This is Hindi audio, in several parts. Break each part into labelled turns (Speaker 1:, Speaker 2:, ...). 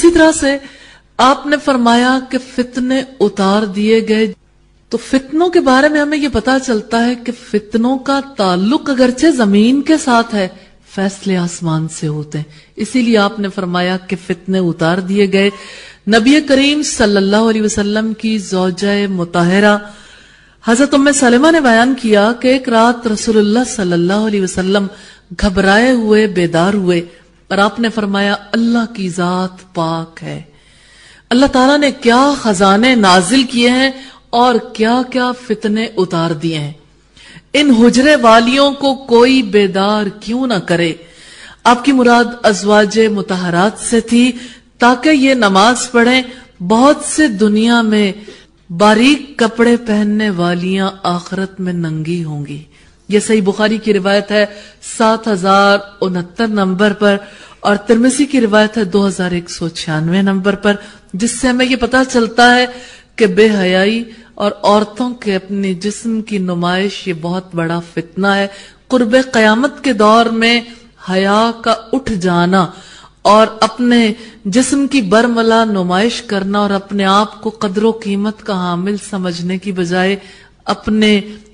Speaker 1: इसी तरह से आपने फरमाया कि फितने उतार दिए गए तो फितनों के बारे में हमें यह पता चलता है कि फितनों का ताल्लुक अगरचे जमीन के साथ है फैसले आसमान से होते हैं इसीलिए आपने फरमाया कि फितने उतार दिए गए नबी करीम सल्लल्लाहु अलैहि वसल्लम की जौजय मुताहरा हजरत उम्म सलेमा ने बयान किया कि एक रात रसूलुल्लाह सल्लल्लाहु अलैहि वसल्लम घबराए हुए बेदार हुए पर आपने फरमाया अल्लाह की जात पाक है अल्लाह ताला ने क्या खजाने नाजिल किए हैं और क्या क्या फितने उतार दिए हैं इन हुजरे वालियों को कोई बेदार क्यों ना करे आपकी मुराद अजवाज मुतहरात से थी ताकि ये नमाज पढ़े बहुत से दुनिया में बारीक कपड़े पहनने वालियां आखरत में नंगी होंगी यह सही बुखारी की रिवायत है सात हजार उनहत्तर नंबर पर और तिरमिसी की रिवायत है दो हजार एक सौ छियानवे नंबर पर जिससे हमें ये पता चलता है कि बेहयाई और औरतों के अपने जिस्म की नुमाइश ये बहुत बड़ा फितना है कुर्ब कयामत के दौर में हया का उठ जाना और अपने जिस्म की बरमला नुमाइश करना और अपने आप को कदरों कीमत का हामिल समझने की बजाय अपने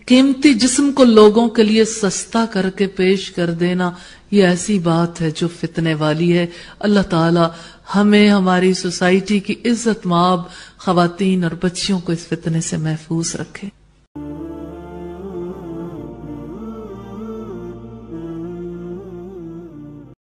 Speaker 1: कीमती जिस्म को लोगों के लिए सस्ता करके पेश कर देना ये ऐसी बात है जो फितने वाली है अल्लाह ताला हमें हमारी सोसाइटी की इज्जत माब खातन और बच्चियों को इस फितने से महफूज रखे